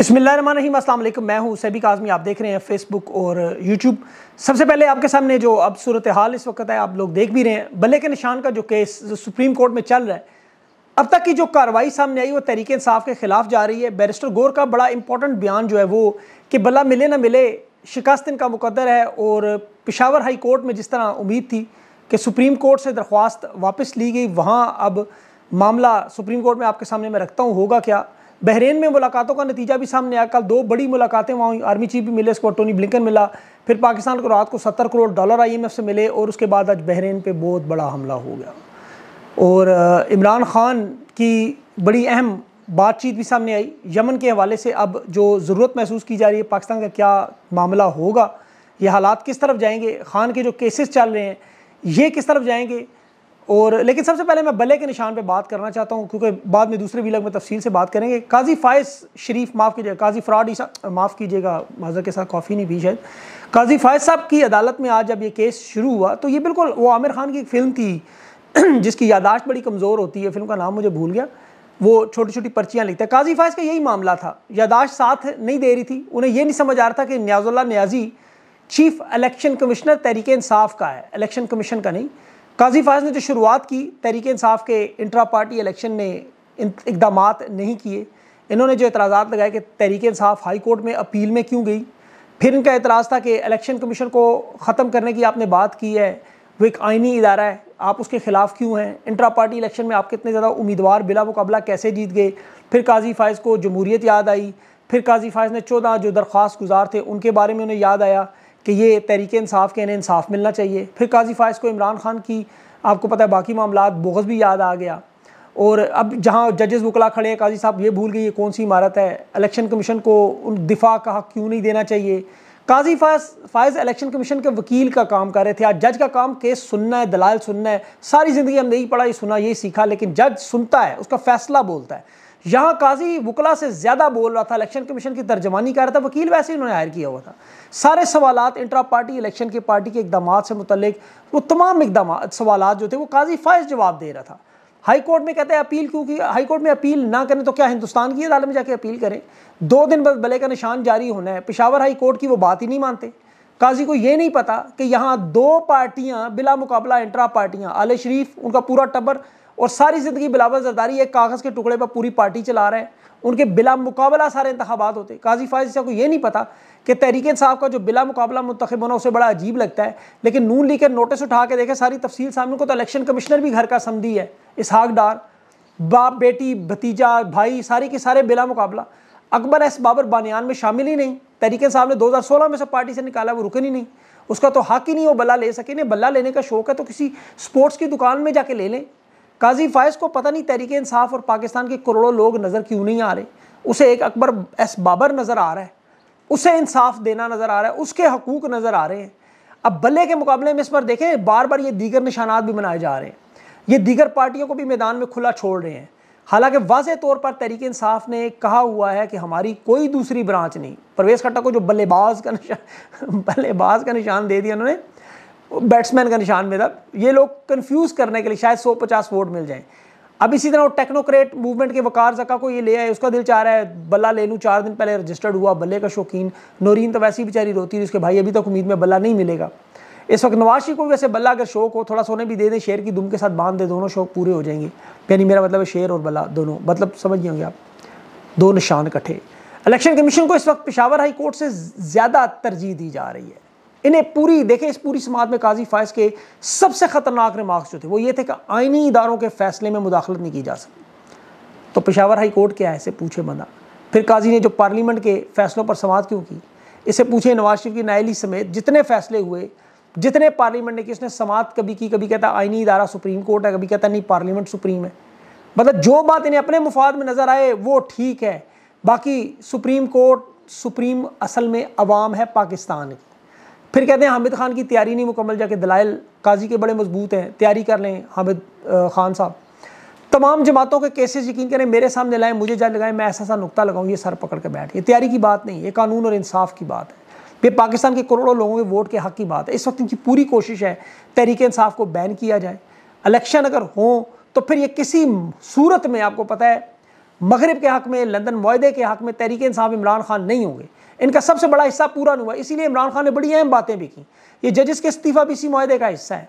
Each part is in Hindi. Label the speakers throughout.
Speaker 1: बसमिलीम असल मैं हूँ सैबिक आज़मी आप देख रहे हैं फेसबुक और यूट्यूब सबसे पहले आपके सामने जो अब सूरत हाल इस वक्त है आप लोग देख भी रहे हैं बल्ले के निशान का जो केस जो सुप्रीम कोर्ट में चल रहा है अब तक की जो कार्रवाई सामने आई वो तरीके इंसाफ के ख़िलाफ़ जा रही है बैरिस्टर गोर का बड़ा इंपॉर्टेंट बयान जो है वो कि बल्ला मिले ना मिले शिकस्त इनका मुकदर है और पिशावर हाई कोर्ट में जिस तरह उम्मीद थी कि सुप्रीम कोर्ट से दरख्वास्त वापस ली गई वहाँ अब मामला सुप्रीम कोर्ट में आपके सामने मैं रखता हूँ होगा क्या बहरीन में मुलाकातों का नतीजा भी सामने आया कल दो बड़ी मुलाकातें वहाँ आर्मी चीफ भी मिले इसको टोनी ब्लिंकन मिला फिर पाकिस्तान को रात को सत्तर करोड़ डॉलर एफ से मिले और उसके बाद आज बहरीन पर बहुत बड़ा हमला हो गया और इमरान खान की बड़ी अहम बातचीत भी सामने आई यमन के हवाले से अब जो ज़रूरत महसूस की जा रही है पाकिस्तान का क्या मामला होगा ये हालात किस तरफ जाएंगे खान के जो केसेस चल रहे हैं ये किस तरफ जाएंगे और लेकिन सबसे पहले मैं बल्ले के निशान पर बात करना चाहता हूँ क्योंकि बाद में दूसरे लग में तफसील से बात करेंगे काजी फायस शरीफ माफ़ कीजिएगा काजी फ्राड ईसा माफ़ कीजिएगा माजर के साथ कॉफ़ी नहीं पी शायद काजी फायस साहब की अदालत में आज जब ये केस शुरू हुआ तो ये बिल्कुल वो आमिर खान की एक फ़िल्म थी जिसकी यादाश्त बड़ी कमज़ोर होती है फिल्म का नाम मुझे भूल गया वो छोटी छोटी पर्चियाँ लिखते हैं काजी फायस का यही मामला था यादाश्त साथ नहीं दे रही थी उन्हें यह नहीं समझ आ रहा था कि Niazullah Niazi chief election commissioner Tehreek Insaf का है इलेक्शन कमीशन का नहीं काजी फायज ने जो शुरुआत की तहरीक इंसाफ के इंट्रा पार्टी इलेक्शन में इकदाम नहीं किए इन्होंने जो एतराज़ लगाए कि तहरीक इंसाफ हाई कोर्ट में अपील में क्यों गई फिर इनका एतराज़ था कि इलेक्शन कमीशन को ख़त्म करने की आपने बात की है वो एक आइनी इदारा है आप उसके ख़िलाफ़ क्यों हैं इंट्रा पार्टी इलेक्शन में आप कितने ज़्यादा उम्मीदवार बिला मुकाबला कैसे जीत गए फिर काजी फायज़ को जमहूरीत याद आई फिर काजी फायज़ ने चौदह जो दरख्वास्त गुजार थे उनके बारे में उन्हें याद आया कि ये तहरीक इंसाफ के इन्हें इंसाफ मिलना चाहिए फिर काजी फायस को इमरान खान की आपको पता है बाकी मामला बोगस भी याद आ गया और अब जहाँ जजेस वकला खड़े हैं काजी साहब ये भूल गए ये कौन सी इमारत है इलेक्शन कमीशन को उन दिफा का हक क्यों नहीं देना चाहिए काजी फायज फायज इलेक्शन कमीशन के वकील का काम कर रहे थे आज जज का काम केस सुनना है दलाल सुनना है सारी ज़िंदगी हम नहीं पढ़ा ये सुना ये सीखा लेकिन जज सुनता है उसका फैसला बोलता है यहाँ काजी वकला से ज़्यादा बोल रहा था इलेक्शन कमीशन की तर्जमानी कर रहा था वकील वैसे ही उन्होंने हायर किया हुआ था सारे सवाल इंट्रा पार्टी इलेक्शन की पार्टी के इकदाम से मुतलिक वो तमाम इकदाम सवाल जो थे वो काजी फ़ायज जवाब दे रहा था हाई कोर्ट में कहते हैं अपील क्योंकि हाई कोर्ट में अपील ना करें तो क्या हिंदुस्तान की अदालत में जाके अपील करें दो दिन बाद बले का निशान जारी होना है पिशावर हाई कोर्ट की वो बात ही नहीं मानते काजी को ये नहीं पता कि यहाँ दो पार्टियाँ बिला मुकाबला इंट्रा पार्टियाँ आल शरीफ उनका पूरा टब्बर और सारी ज़िंदगी बिलावल जरदारी एक कागज़ के टुकड़े पर पूरी पार्टी चला रहे हैं उनके बिला मुकाबला सारे इंतबात होते काजी फायज साहब को ये नहीं पता कि तहरीक साहब का जो बिला मुकाबला मंतखब होना उसे बड़ा अजीब लगता है लेकिन नून लीग के नोटिस उठा के देखें सारी तफसील सामने को तो इलेक्शन कमिश्नर भी घर का समझी है इसहाक डार बाप बेटी भतीजा भाई सारे के सारे बिला मुकाबला अकबर एस बाबर बानियान में शामिल ही नहीं तहरीक साहब ने सोलह में से पार्टी से निकाला वो रुकन ही नहीं उसका तो हक ही नहीं वो बल्ला ले सके नहीं बल्ला लेने का शौक है तो किसी स्पोर्ट्स की दुकान में जाके ले लें काजी फायज को पता नहीं तहरीक इंसाफ और पाकिस्तान के करोड़ों लोग नज़र क्यों नहीं आ रहे उसे एक अकबर एस बाबर नज़र आ रहा है उसे इंसाफ देना नज़र आ रहा है उसके हकूक नज़र आ रहे हैं अब बल्ले के मुकाबले में इस पर देखें बार बार ये दीगर निशानात भी बनाए जा रहे हैं ये दीगर पार्टियों को भी मैदान में खुला छोड़ रहे हैं हालांकि वाज तौर पर तहरीक इंसाफ ने कहा हुआ है कि हमारी कोई दूसरी ब्रांच नहीं परवेज खट्टा को जो बल्लेबाज का निशान बल्लेबाज का निशान दे दिया उन्होंने बैट्समैन का निशान मेरा ये लोग कंफ्यूज करने के लिए शायद सौ पचास वोट मिल जाएं अब इसी तरह टेक्नोक्रेट मूवमेंट के वकार जका को ये ले आए उसका दिल चाह रहा है बल्ला ले लूँ चार दिन पहले रजिस्टर्ड हुआ बल्ले का शौकीन नौरीन तो वैसी बेचारी रोती थी उसके भाई अभी तक उम्मीद में बल्ला नहीं मिलेगा इस वक्त नवाशी को वैसे बल्ला अगर शौक हो थोड़ा सोने भी दे दें शेर की दुम के साथ बांध दे दोनों शौक पूरे हो जाएंगे यानी मेरा मतलब है शेर और बल्ला दोनों मतलब समझ होंगे आप दो निशान इकट्ठे इलेक्शन कमीशन को इस वक्त पिशावर हाई कोर्ट से ज़्यादा तरजीह दी जा रही है इन्हें पूरी देखें इस पूरी समाज में काजी फायज के सबसे ख़तरनाक रिमार्क्स जो थे वो ये थे कि आइनी इदारों के फ़ैसले में मुदाखलत नहीं की जा सकती तो पेशावर हाई कोर्ट क्या है इसे पूछे बंदा फिर काजी ने जो पार्लियामेंट के फ़ैसलों पर समात क्यों की इसे पूछे नवाज शरीफ की नायली समेत जितने फ़ैसले हुए जितने पार्लियामेंट ने कि उसने समात कभी की कभी कहता आइनी इदारा सुप्रीम कोर्ट है कभी कहता नहीं पार्लियामेंट सुप्रीम है मतलब जो बात इन्हें अपने मुफाद में नज़र आए वो ठीक है बाकी सुप्रीम कोर्ट सुप्रीम असल में अवाम है पाकिस्तान की फिर कहते हैं हामिद खान की तैयारी नहीं मुकम्मल जाके दलाइल काजी के बड़े मजबूत हैं तैयारी कर लें हामिद खान साहब तमाम जमातों के केसेस यकीन करें मेरे सामने लाएं मुझे जाए लगाएं मैं ऐसा सा नुकता लगाऊं ये सर पकड़ के बैठ ये तैयारी की बात नहीं ये कानून और इंसाफ की बात है ये पाकिस्तान के करोड़ों लोगों के वोट के हक की बात है इस वक्त इनकी पूरी कोशिश है तहरीक इंसाफ को बैन किया जाए इलेक्शन अगर हों तो फिर ये किसी सूरत में आपको पता है मगरब के हक में लंदन माहे के हक में तहरीक इंसाफ इमरान खान नहीं होंगे इनका सबसे बड़ा हिस्सा पूरा नहीं हुआ इसीलिए इमरान खान ने बड़ी अहम बातें भी की ये जजेस के इस्तीफ़ा भी इसी माहे का हिस्सा है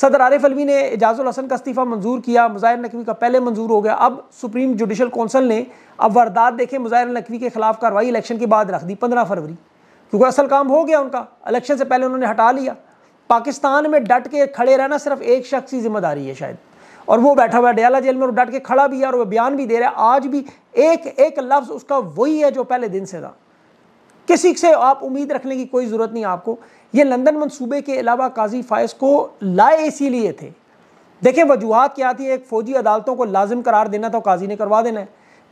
Speaker 1: सदर आरिफ अलवी ने एजाजुल हसन का इस्तीफ़ा मंजूर किया मुजाहिर नकवी का पहले मंजूर हो गया अब सुप्रीम जुडिशल कौंसिल ने अब वारदात देखे मुजाहिर नकवी के खिलाफ कार्रवाई इलेक्शन के बाद रख दी पंद्रह फरवरी क्योंकि असल काम हो गया उनका इलेक्शन से पहले उन्होंने हटा लिया पाकिस्तान में डट के खड़े रहना सिर्फ एक शख्स की जिम्मेदारी है शायद और वो बैठा हुआ डयाला जेल में डट के खड़ा भी है और वह बयान भी दे रहा है आज भी एक एक लफ्ज़ उसका वही है जो पहले दिन से था किसी से आप उम्मीद रखने की कोई ज़रूरत नहीं आपको ये लंदन मंसूबे के अलावा काजी फायस को लाए इसीलिए थे देखें वजूहत क्या थी एक फ़ौजी अदालतों को लाजिम करार देना था काजी ने करवा देना है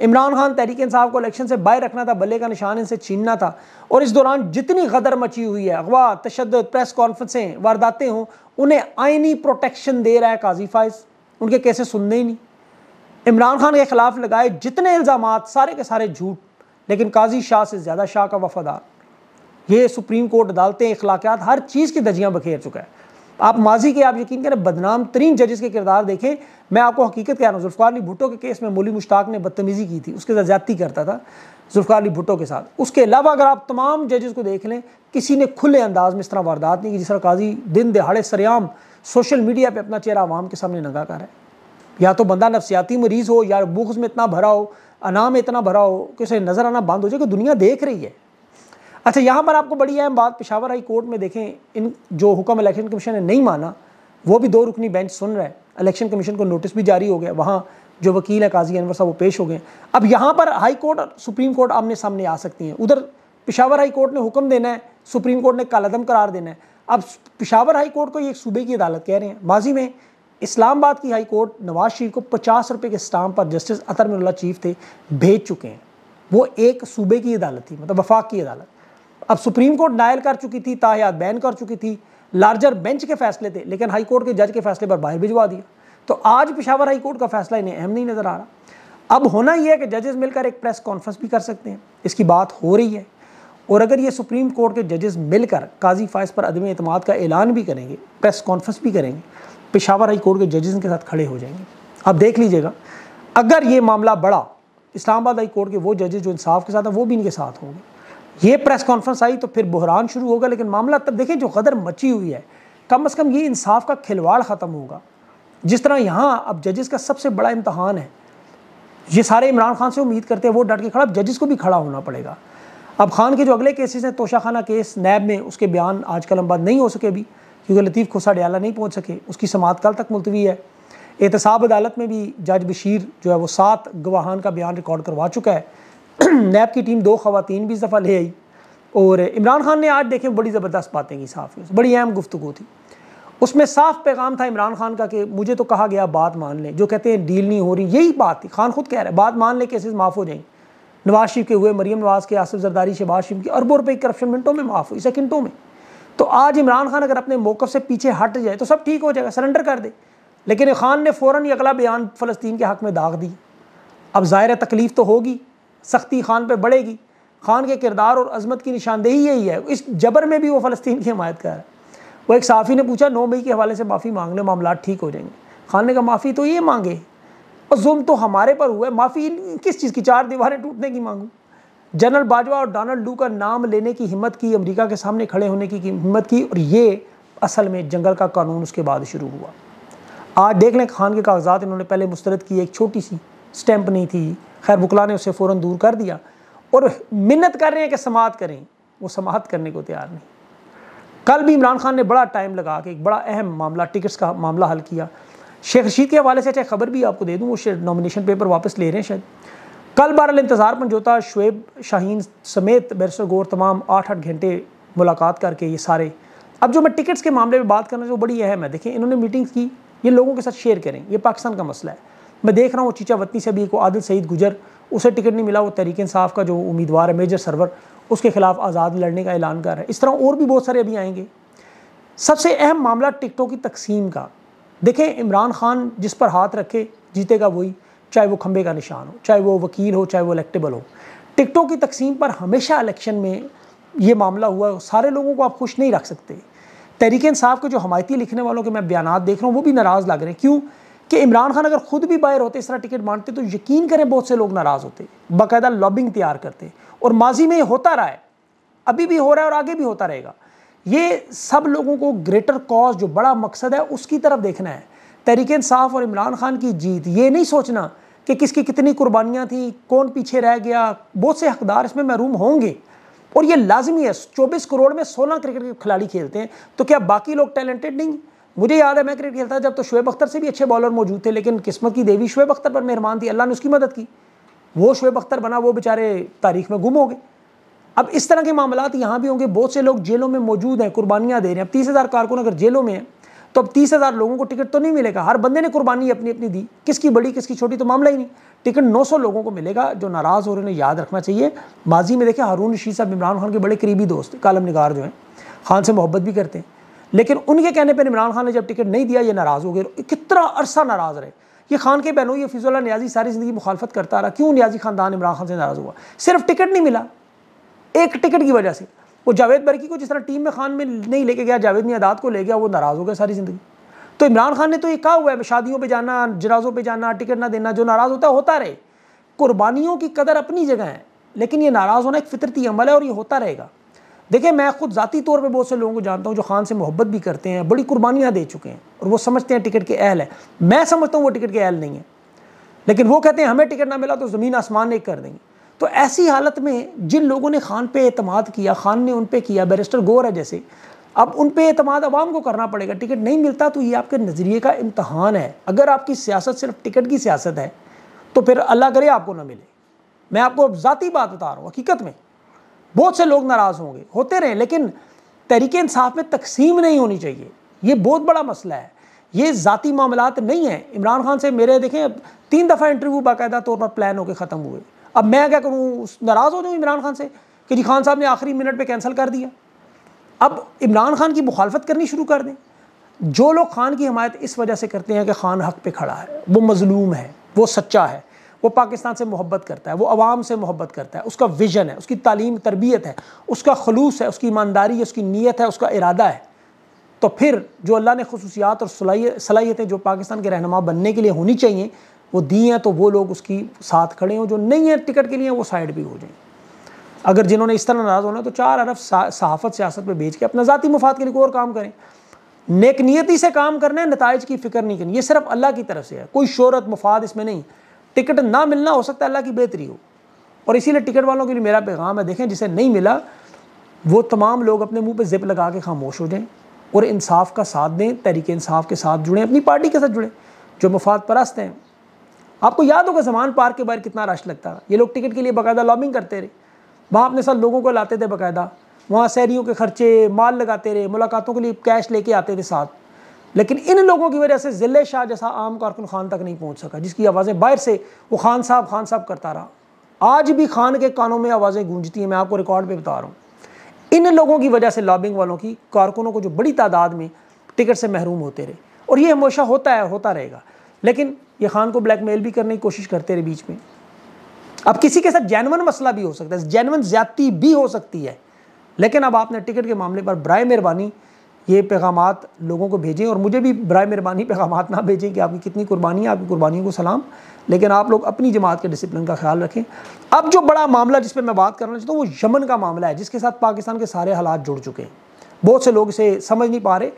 Speaker 1: इमरान खान तहरीक इंसाफ को इलेक्शन से बाहर रखना था बल्ले का निशान इनसे छीनना था और इस दौरान जितनी गदर मची हुई है अगवा तशद प्रेस कॉन्फ्रेंसें वारदातें हों उन्हें आइनी प्रोटेक्शन दे रहा है काजी फायस उनके कैसे सुनने ही नहीं इमरान खान के ख़िलाफ़ लगाए जितने इल्ज़ाम सारे के सारे झूठ लेकिन काजी शाह से ज़्यादा शाह का वफादार ये सुप्रीम कोर्ट अदालतें अखलाकियात हर चीज़ की दजियाँ बखेर चुका है आप माजी के आप यकीन करें बदनाम तरीन जजेस के किरदार देखें मैं आपको हकीकत कह रहा हूँ जुल्फ़ार अली भुट्टो के केस में मोली मुश्ताक ने बदतमीज़ी की थी उसके साथ ज्यादती करता था जुल्फ़ार अली भुट्टो के साथ उसके अलावा अगर आप तमाम जजेस को देख लें किसी ने खुले अंदाज में इस तरह वारदात नहीं की जिस तरह काजी दिन दिहाड़े सरेआम सोशल मीडिया पर अपना चेहरा आवाम के सामने नंगा कर रहा है या तो बंदा नफसियाती मरीज़ हो या बुख्स में इतना भरा हो अनाम इतना भरा हो कि उसे नज़र आना बंद हो जाए कि दुनिया देख रही है अच्छा यहाँ पर आपको बड़ी अहम बात पिशावर हाई कोर्ट में देखें इन जो हुक्म इलेक्शन कमीशन ने नहीं माना वो भी दो रुकनी बेंच सुन रहा है इलेक्शन कमीशन को नोटिस भी जारी हो गया वहाँ जो वकील है काजी अनवर साहब वो पेश हो गए अब यहाँ पर हाई कोर्ट और सुप्रीम कोर्ट आमने सामने आ सकती हैं उधर पिशावर हाई कोर्ट ने हुक्म देना है सुप्रीम कोर्ट ने कालादम करार देना है अब पिशावर हाई कोर्ट को ये एक सूबे की अदालत कह रहे हैं माजी में इस्लामाबाद की हाई कोर्ट नवाज शरीफ को पचास रुपये के स्टाम्प पर जस्टिस अतर मिल्ला चीफ थे भेज चुके हैं वो एक सूबे की अदालत थी मतलब वफाक की अदालत अब सुप्रीम कोर्ट डायल कर चुकी थी ताहयात बैन कर चुकी थी लार्जर बेंच के फैसले थे लेकिन हाई कोर्ट के जज के फैसले पर बाहर भिजवा दिया तो आज पिशावर हाई कोर्ट का फैसला इन्हें अहम नहीं नज़र आ रहा अब होना यह है कि जजेस मिलकर एक प्रेस कॉन्फ्रेंस भी कर सकते हैं इसकी बात हो रही है और अगर ये सुप्रीम कोर्ट के जजेस मिलकर काजी फाइज पर अदम अतमाद का ऐलान भी करेंगे प्रेस कॉन्फ्रेंस भी करेंगे पिशावर हाई कोर्ट के जजेस के साथ खड़े हो जाएंगे आप देख लीजिएगा अगर ये मामला बड़ा इस्लामाबाद हाई कोर्ट के वो जजेस जो इंसाफ के साथ हैं वो भी इनके साथ होंगे ये प्रेस कॉन्फ्रेंस आई तो फिर बहरान शुरू होगा लेकिन मामला तब देखें जो कदर मची हुई है कम अज़ कम ये इंसाफ का खिलवाड़ ख़त्म होगा जिस तरह यहाँ अब जजेस का सबसे बड़ा इम्तहान है ये सारे इमरान खान से उम्मीद करते हैं वो डट के खड़ा अब जजेस को भी खड़ा होना पड़ेगा अब खान के जो अगले केसेस हैं तोशाखाना केस नैब में उसके बयान आज हम बात नहीं हो सके अभी क्योंकि लतीफ़ खोसा डयाला नहीं पहुँच सके उसकी समात कल तक मुलतवी है एहतसाब अदालत में भी जज बशीर जो है वो सात गवाहान का बयान रिकॉर्ड करवा चुका है नैब की टीम दो खातन भी इस दफ़ा ले आई और इमरान खान ने आज देखे बड़ी ज़बरदस्त बातें की साफ बड़ी अहम गुफ्तु थी उसमें साफ पैगाम था इमरान खान का कि मुझे तो कहा गया बात मान लें जो कहते हैं डील नहीं हो रही यही बात थी खान खुद कह रहा है बात मान लें केसेस माफ़ हो जाएंगे नवाज शरीफ के हुए मरीम नवाज के आसिफ जरदारी शहबाज शरीफ के अरबों रुपये करप्शन मिनटों में माफ़ हुई सेकंडों में तो आज इमरान खान अगर अपने मौक़ से पीछे हट जाए तो सब ठीक हो जाएगा सरेंडर कर दे लेकिन खान ने फ़ौर ही अगला बयान फ़लस्तीन के हक़ में दाग दी अब ज़ाहिर तकलीफ़ तो होगी सख्ती खान पर बढ़ेगी खान के किरदार और अजमत की निशानदेही यही है इस जबर में भी वो फ़लस्तीन की हमायत कर रहा है वो एक साफ़ी ने पूछा नौ मई के हवाले से माफ़ी मांग लें मामला ठीक हो जाएंगे खान ने कहा माफ़ी तो ये मांगे और जुम्म तो हमारे पर हुआ है माफ़ी किस चीज़ की चार दीवारें टूटने की मांगूँ जनरल बाजवा और डोनाल्ड लू का नाम लेने की हिम्मत की अमेरिका के सामने खड़े होने की हिम्मत की और ये असल में जंगल का कानून उसके बाद शुरू हुआ आज देख लें खान के कागजात इन्होंने पहले मुस्तरद की एक छोटी सी स्टैंप नहीं थी खैर बुकला ने उसे फ़ौर दूर कर दिया और मिन्नत कर रहे हैं कि समात करें वो समात करने को तैयार नहीं कल भी इमरान खान ने बड़ा टाइम लगा के एक बड़ा अहम मामला टिकट्स का मामला हल किया शेख रशीद के हवाले से अच्छा खबर भी आपको दे दूँ वो नॉमिनेशन पेपर वापस ले रहे हैं शायद कल बहर इंतज़ार पंजोता शुएब शाहीन समेत बैरिस्टर गौर तमाम आठ आठ घंटे मुलाकात करके ये सारे अब जो मैं टिकट्स के मामले में बात करना जो बड़ी अहम है देखें इन्होंने मीटिंग्स की ये लोगों के साथ शेयर करें ये पाकिस्तान का मसला है मैं देख रहा हूँ चीचा वतनी से भी एक आदिल सईद गुजर उसे टिकट नहीं मिला वो तहरीक इंसाफ का जो उम्मीदवार है मेजर सरवर उसके खिलाफ आज़ाद लड़ने का ऐलान कर रहा है इस तरह और भी बहुत सारे अभी आएंगे सबसे अहम मामला टिकटों की तकसीम का देखें इमरान खान जिस पर हाथ रखे जीतेगा वही चाहे वो खंबे का निशान हो चाहे वो वकील हो चाहे वो इलेक्टेबल हो टिकटों की तकसीम पर हमेशा इलेक्शन में ये मामला हुआ सारे लोगों को आप खुश नहीं रख सकते तहरीक इंसाफ के जो हमायती लिखने वालों के मैं बयान देख रहा हूँ वो भी नाराज़ लग रहे हैं क्यों कि इमरान खान अगर खुद भी बाहर होते इस तरह टिकट बांटते तो यकीन करें बहुत से लोग नाराज़ होते बाकायदा लॉबिंग तैयार करते और माजी में होता रहा है अभी भी हो रहा है और आगे भी होता रहेगा ये सब लोगों को ग्रेटर कॉज जो बड़ा मकसद है उसकी तरफ देखना है तहरीक इंसाफ और इमरान खान की जीत ये नहीं सोचना कि किसकी कितनी कुर्बानियाँ थी कौन पीछे रह गया बहुत से हकदार इसमें महरूम होंगे और ये लाजमी है चौबीस करोड़ में सोलह क्रिकेट के खिलाड़ी खेलते हैं तो क्या बाकी लोग टैलेंटेड नहीं मुझे याद है मैं क्रिकेट खेलता जब तो शुएब अख्तर से भी अच्छे बॉलर मौजूद थे लेकिन किस्मत की देवी शुएब अख्तर पर मेहरबान थी अल्लाह ने उसकी मदद की वो शुएब अख्तर बना वो बेचारे तारीख में गुम हो गए अब इस तरह के मामला यहाँ भी होंगे बहुत से लोग जेलों में मौजूद हैं कुर्बानियाँ दे रहे हैं अब तीस हज़ार कारकुन अगर जेलों में हैं तो अब तीस हज़ार लोगों को टिकट तो नहीं मिलेगा हर बंदे ने कुर्बानी अपनी अपनी दी किसकी बड़ी किसकी छोटी तो मामला ही नहीं टिकट 900 लोगों को मिलेगा जो नाराज़ हो रहे हैं याद रखना चाहिए माजी में देखें हारून रशीद साहब इमरान खान के बड़े करीबी दोस्त कालम निगार जो हैं खान से मोहब्बत भी करते हैं लेकिन उनके कहने पर इमरान खान ने जब टिकट नहीं दिया ये नाराज़ हो गए कितना अरसा नाराज़ रहे ये खान के बहनों ये फिजुल्ला न्याजी सारी ज़िंदगी मुखालफत करता रहा क्यों न्याजी ख़ानदान इमरान खान से नाराज़ हुआ सिर्फ टिकट नहीं मिला एक टिकट की वजह से वो जावेद बरकी को जिस तरह टीम में खान में नहीं लेके गया जावेद ने अदात को ले गया वो नाराज़ हो गया सारी ज़िंदगी तो इमरान खान ने तो ये कहा हुआ है शादियों पे जाना जनाजों पे जाना टिकट ना देना जो नाराज़ होता है होता रहे कुर्बानियों की कदर अपनी जगह है लेकिन ये नाराज़ होना एक फितरती अमल है और ये होता रहेगा देखिए मैं खुद ज़ाती तौर पे बहुत से लोगों को जानता हूँ जो खान से मोहब्बत भी करते हैं बड़ी कुर्बानियाँ दे चुके हैं और वो समझते हैं टिकट के अहल है मैं समझता हूँ वो टिकट के अहल नहीं है लेकिन वो कहते हैं हमें टिकट ना मिला तो ज़मीन आसमान एक कर देंगे तो ऐसी हालत में जिन लोगों ने खान पे अतमाद किया खान ने उन पर किया बैरिस्टर गौर है जैसे अब उन पर अतमाद आवाम को करना पड़ेगा टिकट नहीं मिलता तो ये आपके नज़रिए का इम्तहान है अगर आपकी सियासत सिर्फ टिकट की सियासत है तो फिर अल्लाह करे आपको ना मिले मैं आपको अब ज़ाती बात बता रहा हूँ हकीकत में बहुत से लोग नाराज़ होंगे होते रहे लेकिन तरीके इंसाफ में तकसीम नहीं होनी चाहिए ये बहुत बड़ा मसला है ये ज़ाती मामला नहीं है इमरान खान से मेरे देखें तीन दफ़ा इंटरव्यू बाकायदा तौर पर प्लान होकर ख़त्म हुए अब मैं क्या करूँ नाराज़ हो जाऊँ इमरान खान से कि जी खान साहब ने आखिरी मिनट पर कैंसिल कर दिया अब इमरान खान की मुखालफत करनी शुरू कर दें जो लोग खान की हमायत इस वजह से करते हैं कि खान हक पे खड़ा है वो मजलूम है वो सच्चा है वो पाकिस्तान से मोहब्बत करता है वो आवाम से मोहब्बत करता है उसका विजन है उसकी तालीम तरबियत है उसका खलूस है उसकी ईमानदारी है उसकी नीयत है उसका इरादा है तो फिर जो अल्लाह ने खसूसियात और सलाहियतें जो पाकिस्तान के रहनमा बनने के लिए होनी चाहिए वो दी हैं तो वो लोग उसकी साथ खड़े हों जो नहीं है टिकट के लिए वो साइड भी हो जाएं अगर जिन्होंने इस तरह नाराज़ होना तो चार अरब सहाफत सियासत पर बेच के अपना ज़ाती मफाद के लिए कोई और काम करें नियति से काम करना है नतज की फिक्र नहीं करनी ये सिर्फ अल्लाह की तरफ से है कोई शहरत मफाद इसमें नहीं टिकट ना मिलना हो सकता है अल्लाह की बेहतरी हो और इसीलिए टिकट वालों के लिए मेरा पैगाम है देखें जिसे नहीं मिला वो तमाम लोग अपने मुंह पे जिप लगा के खामोश हो जाएं और इंसाफ का साथ दें तहरीक इंसाफ के साथ जुड़ें अपनी पार्टी के साथ जुड़ें जो मफाद परस्त हैं आपको याद होगा जमान पार्क के बाहर कितना रश लगता था ये लोग टिकट के लिए बाकायदा लॉबिंग करते रहे वहाँ अपने साथ लोगों को लाते थे बाकायदा वहाँ सैरियों के खर्चे माल लगाते रहे मुलाकातों के लिए कैश लेके आते थे साथ लेकिन इन लोगों की वजह से ज़िले शाह जैसा आम कारकुन खान तक नहीं पहुँच सका जिसकी आवाज़ें बाहर से वो खान साहब खान साहब करता रहा आज भी खान के कानों में आवाज़ें गूंजती हैं मैं आपको रिकॉर्ड पर बता रहा हूँ इन लोगों की वजह से लॉबिंग वालों की कारकुनों को जो बड़ी तादाद में टिकट से महरूम होते रहे और ये हमेशा होता है होता रहेगा लेकिन ये खान को ब्लैकमेल भी करने की कोशिश करते रहे बीच में अब किसी के साथ जैनवन मसला भी हो सकता है जैनवन ज्यादती भी हो सकती है लेकिन अब आपने टिकट के मामले पर बर मेहरबानी ये पैगाम लोगों को भेजें और मुझे भी बर मेहरबानी पैगाम ना भेजें कि आपकी कितनी कुर्बानी है आपकी कुर्बानियों को सलाम लेकिन आप लोग अपनी जमात के डिसिप्लिन का ख्याल रखें अब जो बड़ा मामला जिस पर मैं बात करना चाहता हूँ वो यमन का मामला है जिसके साथ पाकिस्तान के सारे हालात जुड़ चुके हैं बहुत से लोग इसे समझ नहीं पा रहे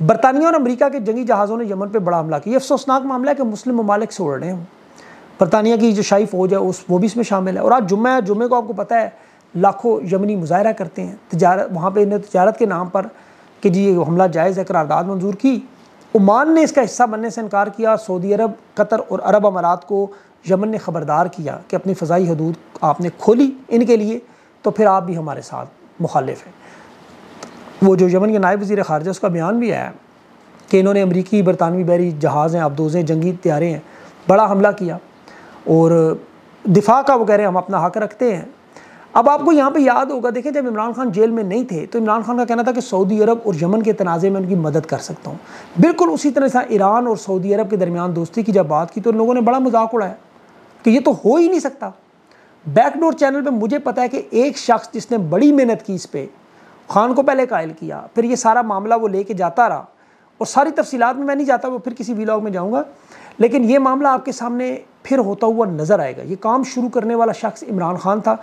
Speaker 1: बरतानिया और अमरीका के जंगी जहाज़ों ने यमन पर बड़ा हमला किया अफसोसनाक मामला है कि मुस्लिम ममालिक से उड़ रहे हैं बरतानिया की जो शाही फ़ौज है उस वो भी इसमें शामिल है और आज जुम्मे है जुम्मे को आपको पता है लाखों यमनी मुजाहरा करते हैं तजारत वहाँ पर इन्हें तजारत के नाम पर कि जी ये हमला जायज़ है करारदाद मंजूर की ओमान ने इसका हिस्सा बनने से इनकार किया सऊदी अरब कतर और अरब अमारात को यमन ने ख़बरदार किया कि अपनी फ़जाई हदूद आपने खोली इनके लिए तो फिर आप भी हमारे साथ मुखालिफ हैं वो जो यमन के नायब वज़ी ख़ारजा उसका बयान भी आया कि इन्होंने अमरीकी बरतानवी बहरी जहाज़ हैं आबदोज़ें जंगी तैयारे हैं बड़ा हमला किया और दिफा का वो कह रहे हैं हम अपना हक रखते हैं अब आपको यहाँ पे याद होगा देखें जब इमरान खान जेल में नहीं थे तो इमरान खान का कहना था कि सऊदी अरब और यमन के तनाज़े में उनकी मदद कर सकता हूँ बिल्कुल उसी तरह से ईरान और सऊदी अरब के दरमियान दोस्ती की जब बात की तो उन लोगों ने बड़ा मजाक उड़ाया कि ये तो हो ही नहीं सकता बैकडोर चैनल पर मुझे पता है कि एक शख्स जिसने बड़ी मेहनत की इस पर खान को पहले कायल किया फिर ये सारा मामला वो लेके जाता रहा और सारी तफसीत में मैं नहीं जाता वो फिर किसी व्लॉग में जाऊँगा लेकिन ये मामला आपके सामने फिर होता हुआ नज़र आएगा ये काम शुरू करने वाला शख्स इमरान खान था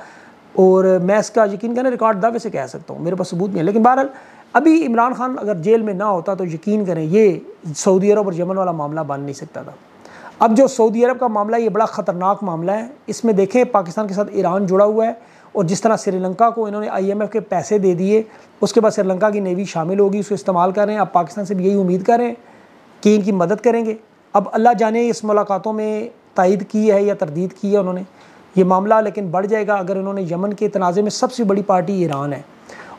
Speaker 1: और मैं इसका यकीन करें रिकॉर्ड दावे से कह सकता हूँ मेरे पास सबूत नहीं है लेकिन बहरहाल अभी इमरान खान अगर जेल में ना होता तो यकीन करें ये सऊदी अरब और यमन वाला मामला बन नहीं सकता था अब जो सऊदी अरब का मामला ये बड़ा ख़तरनाक मामला है इसमें देखें पाकिस्तान के साथ ईरान जुड़ा हुआ है और जिस तरह श्रीलंका को इन्होंने आईएमएफ के पैसे दे दिए उसके बाद श्रीलंका की नेवी शामिल होगी उसको इस्तेमाल कर रहे हैं अब पाकिस्तान से भी यही उम्मीद कर रहे हैं कि इनकी मदद करेंगे अब अल्लाह जाने इस मुलाकातों में तायद की है या तरदीद की है उन्होंने ये मामला लेकिन बढ़ जाएगा अगर इन्होंने यमन के तनाज़े में सबसे बड़ी पार्टी ईरान है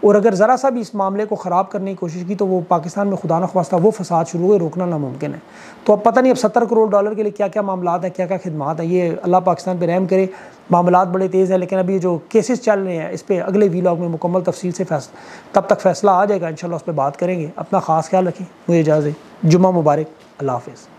Speaker 1: और अगर ज़रा सा भी इस मामले को ख़राब करने की कोशिश की तो वो पाकिस्तान में खुदा नख्वास्ता वो फसाद शुरू हुए रोकना नामुमकिन है तो अब पता नहीं अब सत्तर करोड़ डॉलर के लिए क्या क्या मामला हैं क्या क्या खदमात हैं ये अल्लाह पाकिस्तान पर रहम करे मामला बड़े तेज़ हैं लेकिन अभी जो केसेस चल रहे हैं इस पर अगले लॉग में मुकम्मल तफसील से फैसला तब तक फैसला आ जाएगा इन उस पर बात करेंगे अपना ख़ास ख्याल रखें मुझे इजाज़त जुम्मा मुबारक अल्लाह हाफ